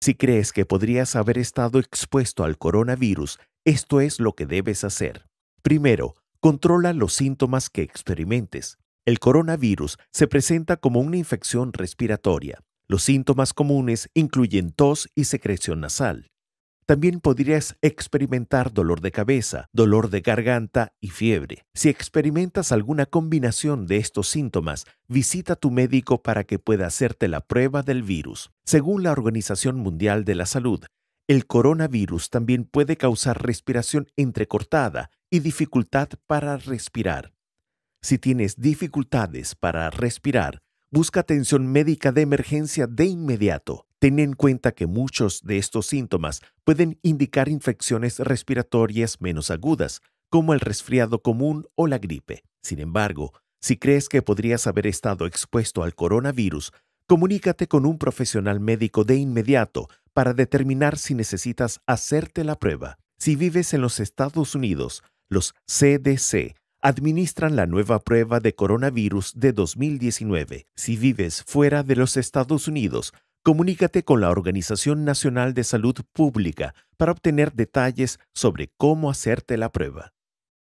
Si crees que podrías haber estado expuesto al coronavirus, esto es lo que debes hacer. Primero, controla los síntomas que experimentes. El coronavirus se presenta como una infección respiratoria. Los síntomas comunes incluyen tos y secreción nasal. También podrías experimentar dolor de cabeza, dolor de garganta y fiebre. Si experimentas alguna combinación de estos síntomas, visita a tu médico para que pueda hacerte la prueba del virus. Según la Organización Mundial de la Salud, el coronavirus también puede causar respiración entrecortada y dificultad para respirar. Si tienes dificultades para respirar, busca atención médica de emergencia de inmediato. Ten en cuenta que muchos de estos síntomas pueden indicar infecciones respiratorias menos agudas, como el resfriado común o la gripe. Sin embargo, si crees que podrías haber estado expuesto al coronavirus, comunícate con un profesional médico de inmediato para determinar si necesitas hacerte la prueba. Si vives en los Estados Unidos, los CDC administran la nueva prueba de coronavirus de 2019. Si vives fuera de los Estados Unidos, comunícate con la Organización Nacional de Salud Pública para obtener detalles sobre cómo hacerte la prueba.